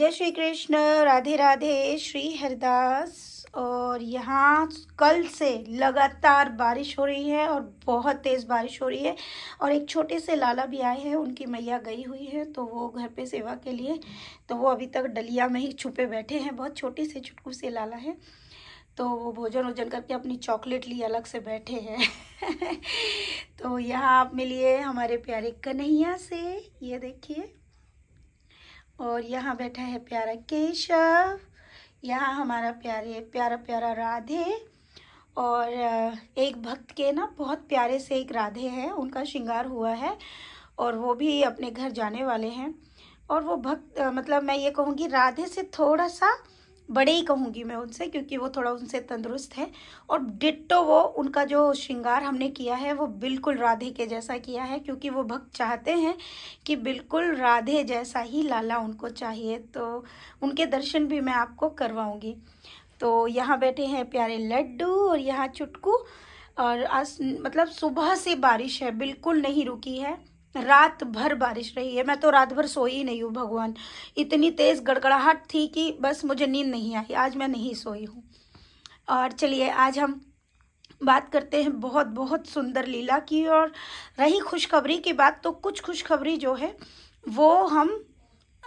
जय श्री कृष्ण राधे राधे श्री हरिदास और यहाँ कल से लगातार बारिश हो रही है और बहुत तेज़ बारिश हो रही है और एक छोटे से लाला भी आए हैं उनकी मैया गई हुई है तो वो घर पे सेवा के लिए तो वो अभी तक डलिया में ही छुपे बैठे हैं बहुत छोटे से छुटकू से लाला है तो वो भोजन वोजन करके अपनी चॉकलेट लिए अलग से बैठे हैं तो यहाँ आप मिलिए हमारे प्यारे कन्हैया से ये देखिए और यहाँ बैठा है प्यारा केशव यहाँ हमारा प्यारे प्यारा प्यारा राधे और एक भक्त के ना बहुत प्यारे से एक राधे हैं उनका श्रृंगार हुआ है और वो भी अपने घर जाने वाले हैं और वो भक्त मतलब मैं ये कहूँगी राधे से थोड़ा सा बड़े ही कहूँगी मैं उनसे क्योंकि वो थोड़ा उनसे तंदुरुस्त है और डिट्टो वो उनका जो श्रृंगार हमने किया है वो बिल्कुल राधे के जैसा किया है क्योंकि वो भक्त चाहते हैं कि बिल्कुल राधे जैसा ही लाला उनको चाहिए तो उनके दर्शन भी मैं आपको करवाऊँगी तो यहाँ बैठे हैं प्यारे लड्डू और यहाँ चुटकू और आज मतलब सुबह से बारिश है बिल्कुल नहीं रुकी है रात भर बारिश रही है मैं तो रात भर सोई ही नहीं हूँ भगवान इतनी तेज़ गड़गड़ाहट थी कि बस मुझे नींद नहीं आई आज मैं नहीं सोई हूँ और चलिए आज हम बात करते हैं बहुत बहुत सुंदर लीला की और रही खुशखबरी की बात तो कुछ खुशखबरी जो है वो हम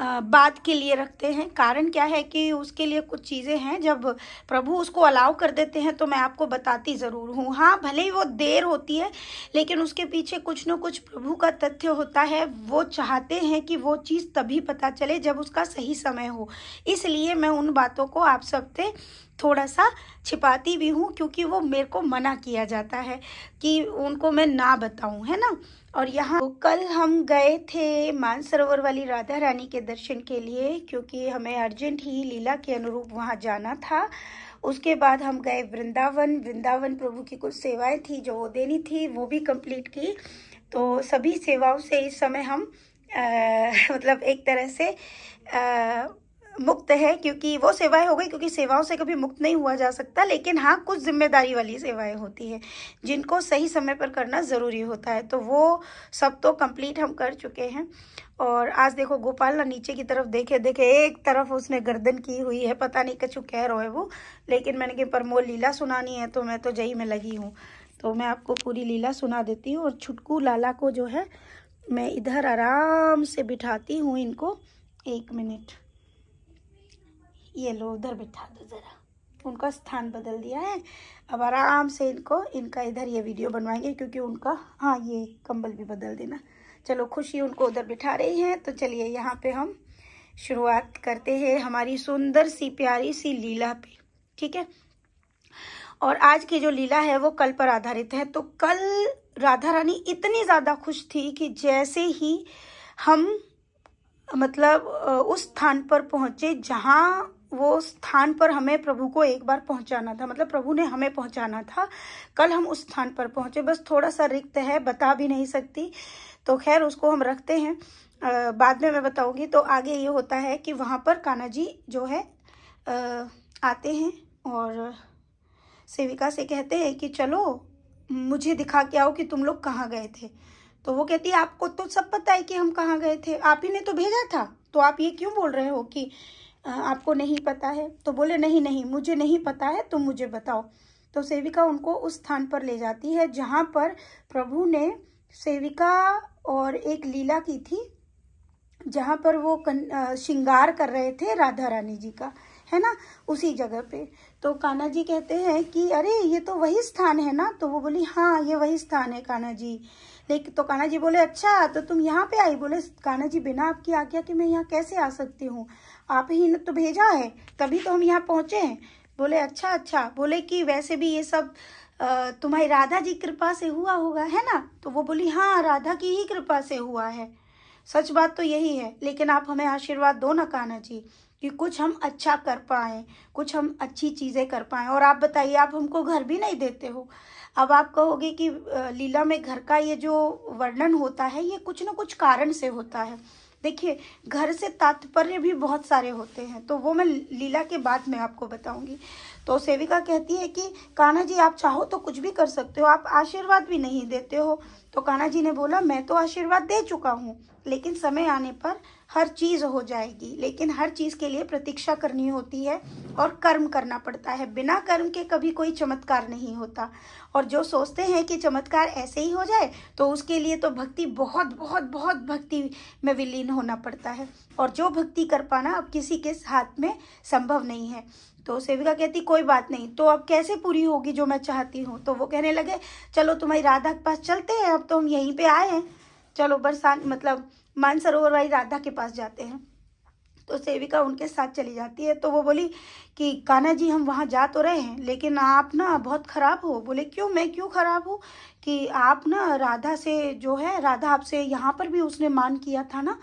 बाद के लिए रखते हैं कारण क्या है कि उसके लिए कुछ चीज़ें हैं जब प्रभु उसको अलाउ कर देते हैं तो मैं आपको बताती ज़रूर हूँ हाँ भले ही वो देर होती है लेकिन उसके पीछे कुछ न कुछ प्रभु का तथ्य होता है वो चाहते हैं कि वो चीज़ तभी पता चले जब उसका सही समय हो इसलिए मैं उन बातों को आप सबसे थोड़ा सा छिपाती भी हूँ क्योंकि वो मेरे को मना किया जाता है कि उनको मैं ना बताऊँ है ना और यहाँ कल हम गए थे मानसरोवर वाली राधा रानी के दर्शन के लिए क्योंकि हमें अर्जेंट ही लीला के अनुरूप वहाँ जाना था उसके बाद हम गए वृंदावन वृंदावन प्रभु की कुछ सेवाएं थी जो वो देनी थी वो भी कंप्लीट की तो सभी सेवाओं से इस समय हम आ, मतलब एक तरह से आ, मुक्त है क्योंकि वो सेवाएं हो गई क्योंकि सेवाओं से कभी मुक्त नहीं हुआ जा सकता लेकिन हाँ कुछ जिम्मेदारी वाली सेवाएं होती है जिनको सही समय पर करना ज़रूरी होता है तो वो सब तो कंप्लीट हम कर चुके हैं और आज देखो गोपाल ना नीचे की तरफ देखे देखे एक तरफ उसने गर्दन की हुई है पता नहीं कछू कह रो है वो लेकिन मैंने कि परमोल लीला सुनानी है तो मैं तो जई में लगी हूँ तो मैं आपको पूरी लीला सुना देती हूँ और छुटकू लाला को जो है मैं इधर आराम से बिठाती हूँ इनको एक मिनट ये लो उधर बिठा दो ज़रा उनका स्थान बदल दिया है अब आराम से इनको इनका इधर ये वीडियो बनवाएंगे क्योंकि उनका हाँ ये कंबल भी बदल देना चलो खुशी उनको उधर बिठा रही हैं तो चलिए यहाँ पे हम शुरुआत करते हैं हमारी सुंदर सी प्यारी सी लीला पे ठीक है और आज की जो लीला है वो कल पर आधारित है तो कल राधा रानी इतनी ज़्यादा खुश थी कि जैसे ही हम मतलब उस स्थान पर पहुंचे जहाँ वो स्थान पर हमें प्रभु को एक बार पहुंचाना था मतलब प्रभु ने हमें पहुंचाना था कल हम उस स्थान पर पहुंचे बस थोड़ा सा रिक्त है बता भी नहीं सकती तो खैर उसको हम रखते हैं आ, बाद में मैं बताऊंगी तो आगे ये होता है कि वहाँ पर कान्हा जी जो है आ, आते हैं और सेविका से कहते हैं कि चलो मुझे दिखा के आओ कि तुम लोग कहाँ गए थे तो वो कहती है आपको तो सब पता है कि हम कहाँ गए थे आप ही ने तो भेजा था तो आप ये क्यों बोल रहे हो कि आपको नहीं पता है तो बोले नहीं नहीं मुझे नहीं पता है तुम मुझे बताओ तो सेविका उनको उस स्थान पर ले जाती है जहाँ पर प्रभु ने सेविका और एक लीला की थी जहाँ पर वो कन, श्रृंगार कर रहे थे राधा रानी जी का है ना उसी जगह पे तो कान्हा जी कहते हैं कि अरे ये तो वही स्थान है ना तो वो बोली हाँ ये वही स्थान है कान्हा जी लेकिन तो कान्हा जी बोले अच्छा तो तुम यहाँ पे आई बोले कान्हा जी बिना आपकी आज्ञा के मैं यहाँ कैसे आ सकती हूँ आप ही ने तो भेजा है तभी तो हम यहाँ पहुँचे हैं बोले अच्छा अच्छा बोले कि वैसे भी ये सब तुम्हारी राधा जी कृपा से हुआ होगा है ना तो वो बोली हाँ राधा की ही कृपा से हुआ है सच बात तो यही है लेकिन आप हमें आशीर्वाद दो ना कहना जी कि कुछ हम अच्छा कर पाएँ कुछ हम अच्छी चीज़ें कर पाएँ और आप बताइए आप हमको घर भी नहीं देते हो अब आप कहोगे कि लीला में घर का ये जो वर्णन होता है ये कुछ ना कुछ कारण से होता है देखिए घर से तात्पर्य भी बहुत सारे होते हैं तो वो मैं लीला के बाद में आपको बताऊंगी तो सेविका कहती है कि कान्हा जी आप चाहो तो कुछ भी कर सकते हो आप आशीर्वाद भी नहीं देते हो तो कान्हा जी ने बोला मैं तो आशीर्वाद दे चुका हूँ लेकिन समय आने पर हर चीज़ हो जाएगी लेकिन हर चीज़ के लिए प्रतीक्षा करनी होती है और कर्म करना पड़ता है बिना कर्म के कभी कोई चमत्कार नहीं होता और जो सोचते हैं कि चमत्कार ऐसे ही हो जाए तो उसके लिए तो भक्ति बहुत बहुत बहुत भक्ति में विलीन होना पड़ता है और जो भक्ति कर पाना अब किसी के हाथ में संभव नहीं है तो सेविका कहती कोई बात नहीं तो अब कैसे पूरी होगी जो मैं चाहती हूँ तो वो कहने लगे चलो तुम्हारी राधा के पास चलते हैं अब तो हम यहीं पर आए हैं चलो बरसात मतलब मानसरोवर वाली राधा के पास जाते हैं तो सेविका उनके साथ चली जाती है तो वो बोली कि कान्हा जी हम वहाँ जा तो रहे हैं लेकिन आप ना बहुत ख़राब हो बोले क्यों मैं क्यों ख़राब हूँ कि आप ना राधा से जो है राधा आपसे यहाँ पर भी उसने मान किया था ना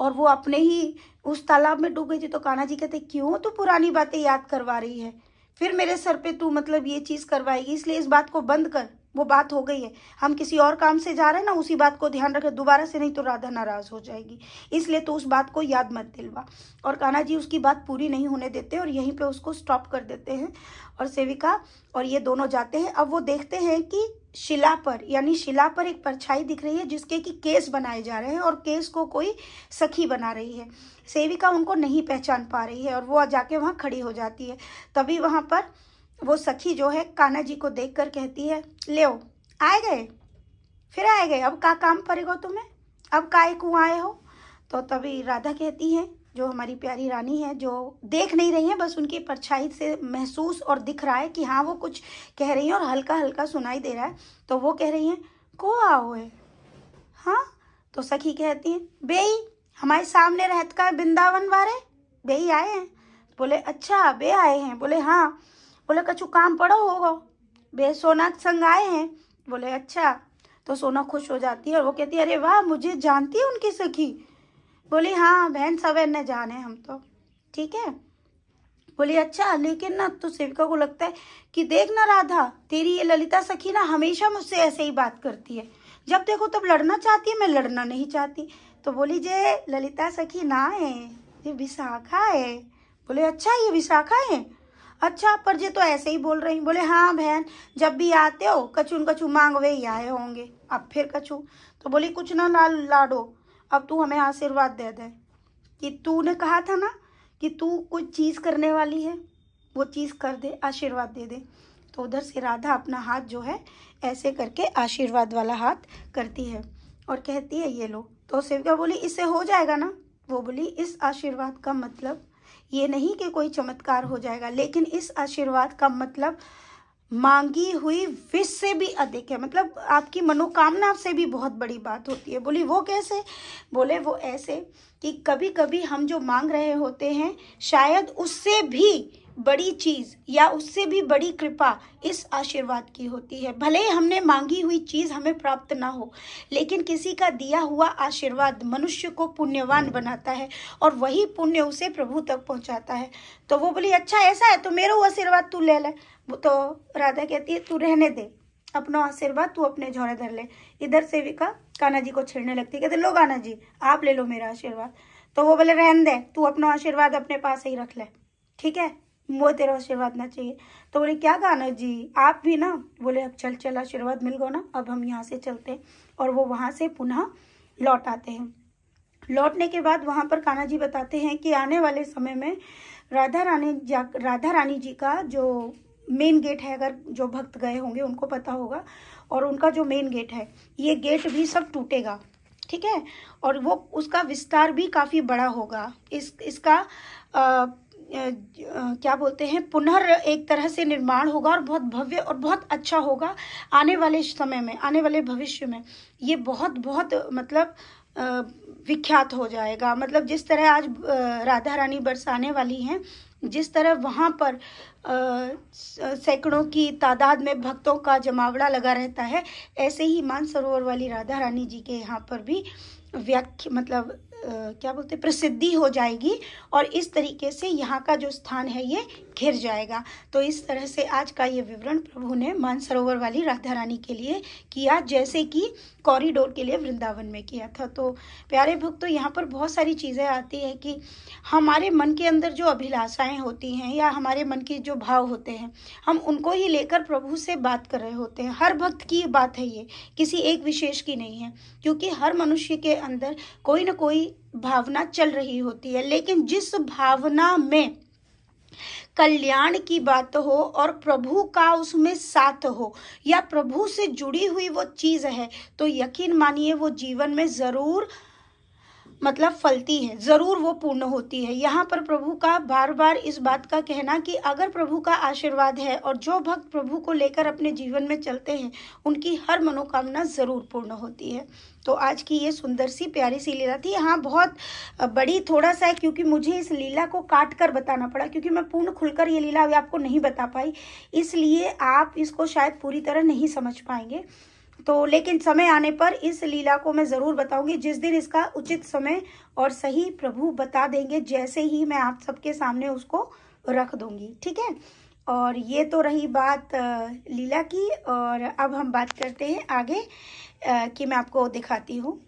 और वो अपने ही उस तालाब में डूब गई थी तो कान्हा जी कहते क्यों तू पुरानी बातें याद करवा रही है फिर मेरे सर पे तू मतलब ये चीज़ करवाएगी इसलिए इस बात को बंद कर वो बात हो गई है हम किसी और काम से जा रहे हैं ना उसी बात को ध्यान रखें दोबारा से नहीं तो राधा नाराज हो जाएगी इसलिए तो उस बात को याद मत दिलवा और कान्हा जी उसकी बात पूरी नहीं होने देते और यहीं पे उसको स्टॉप कर देते हैं और सेविका और ये दोनों जाते हैं अब वो देखते हैं कि शिला पर यानी शिला पर एक परछाई दिख रही है जिसके कि केस बनाए जा रहे हैं और केस को कोई सखी बना रही है सेविका उनको नहीं पहचान पा रही है और वो जाके वहाँ खड़ी हो जाती है तभी वहाँ पर वो सखी जो है कान्हा जी को देख कर कहती है ले आए गए फिर आए गए अब का काम पड़ेगा तुम्हें अब काय कुँ आए हो तो तभी राधा कहती है जो हमारी प्यारी रानी है जो देख नहीं रही है बस उनकी परछाई से महसूस और दिख रहा है कि हाँ वो कुछ कह रही हैं और हल्का हल्का सुनाई दे रहा है तो वो कह रही हैं को आओ है हाँ तो सखी कहती है बेई हमारे सामने रहता का वृंदावन वाले बेई आए हैं बोले अच्छा बे आए हैं बोले हाँ बोले कछु काम पड़ो होगा बे सोना संग आए हैं बोले अच्छा तो सोना खुश हो जाती है और वो कहती है अरे वाह मुझे जानती है उनकी सखी बोली हाँ बहन सवेर ने जाने हम तो ठीक है बोली अच्छा लेकिन ना तो सेविका को लगता है कि देख ना राधा तेरी ये ललिता सखी ना हमेशा मुझसे ऐसे ही बात करती है जब देखो तब लड़ना चाहती है मैं लड़ना नहीं चाहती तो बोली जे ललिता सखी ना है ये विशाखा है बोले अच्छा ये विशाखा है अच्छा पर जे तो ऐसे ही बोल रही बोले हाँ बहन जब भी आते हो न कछू मांग वे ही आए होंगे अब फिर कछू तो बोली कुछ ना ला लाडो अब तू हमें आशीर्वाद दे दे कि तू ने कहा था ना कि तू कुछ चीज़ करने वाली है वो चीज़ कर दे आशीर्वाद दे दे तो उधर से राधा अपना हाथ जो है ऐसे करके आशीर्वाद वाला हाथ करती है और कहती है ये लो तो सेविका बोली इससे हो जाएगा ना वो बोली इस आशीर्वाद का मतलब ये नहीं कि कोई चमत्कार हो जाएगा लेकिन इस आशीर्वाद का मतलब मांगी हुई विश से भी अधिक है मतलब आपकी मनोकामना से भी बहुत बड़ी बात होती है बोली वो कैसे बोले वो ऐसे कि कभी कभी हम जो मांग रहे होते हैं शायद उससे भी बड़ी चीज़ या उससे भी बड़ी कृपा इस आशीर्वाद की होती है भले हमने मांगी हुई चीज़ हमें प्राप्त ना हो लेकिन किसी का दिया हुआ आशीर्वाद मनुष्य को पुण्यवान बनाता है और वही पुण्य उसे प्रभु तक पहुंचाता है तो वो बोली अच्छा ऐसा है तो मेरा वो आशीर्वाद तू ले ले तो राधा कहती है तू रहने दे अपना आशीर्वाद तू अपने झोरे धर ले इधर सेविका कान्हा जी को छेड़ने लगती कहते लो कान्हा जी आप ले लो मेरा आशीर्वाद तो वो बोले रहन दे तू अपना आशीर्वाद अपने पास ही रख ले ठीक है वो तेरा आशीर्वाद ना चाहिए तो बोले क्या गाना जी आप भी ना बोले अब चल चल आशीर्वाद मिल गो ना अब हम यहाँ से चलते हैं और वो वहाँ से पुनः लौट आते हैं लौटने के बाद वहाँ पर कान्हा जी बताते हैं कि आने वाले समय में राधा रानी जा राधा रानी जी का जो मेन गेट है अगर जो भक्त गए होंगे उनको पता होगा और उनका जो मेन गेट है ये गेट भी सब टूटेगा ठीक है और वो उसका विस्तार भी काफ़ी बड़ा होगा इस इसका आ, क्या बोलते हैं पुनः एक तरह से निर्माण होगा और बहुत भव्य और बहुत अच्छा होगा आने वाले समय में आने वाले भविष्य में ये बहुत बहुत मतलब विख्यात हो जाएगा मतलब जिस तरह आज राधा रानी बरसाने वाली हैं जिस तरह वहाँ पर सैकड़ों की तादाद में भक्तों का जमावड़ा लगा रहता है ऐसे ही मानसरोवर वाली राधा रानी जी के यहाँ पर भी व्याख्या मतलब क्या बोलते प्रसिद्धि हो जाएगी और इस तरीके से यहाँ का जो स्थान है ये घिर जाएगा तो इस तरह से आज का ये विवरण प्रभु ने मानसरोवर वाली राधा रानी के लिए किया जैसे कि कॉरिडोर के लिए वृंदावन में किया था तो प्यारे भक्त तो यहाँ पर बहुत सारी चीज़ें आती है कि हमारे मन के अंदर जो अभिलाषाएँ होती हैं या हमारे मन के जो भाव होते हैं हम उनको ही लेकर प्रभु से बात कर रहे होते हैं हर भक्त की बात है ये किसी एक विशेष की नहीं है क्योंकि हर मनुष्य के अंदर कोई ना कोई भावना चल रही होती है लेकिन जिस भावना में कल्याण की बात हो और प्रभु का उसमें साथ हो या प्रभु से जुड़ी हुई वो चीज़ है तो यकीन मानिए वो जीवन में ज़रूर मतलब फलती है ज़रूर वो पूर्ण होती है यहाँ पर प्रभु का बार बार इस बात का कहना कि अगर प्रभु का आशीर्वाद है और जो भक्त प्रभु को लेकर अपने जीवन में चलते हैं उनकी हर मनोकामना ज़रूर पूर्ण होती है तो आज की ये सुंदर सी प्यारी सी लीला थी हाँ बहुत बड़ी थोड़ा सा है क्योंकि मुझे इस लीला को काट कर बताना पड़ा क्योंकि मैं पूर्ण खुलकर ये लीला अभी आपको नहीं बता पाई इसलिए आप इसको शायद पूरी तरह नहीं समझ पाएंगे तो लेकिन समय आने पर इस लीला को मैं ज़रूर बताऊंगी जिस दिन इसका उचित समय और सही प्रभु बता देंगे जैसे ही मैं आप सबके सामने उसको रख दूंगी ठीक है और ये तो रही बात लीला की और अब हम बात करते हैं आगे कि मैं आपको दिखाती हूँ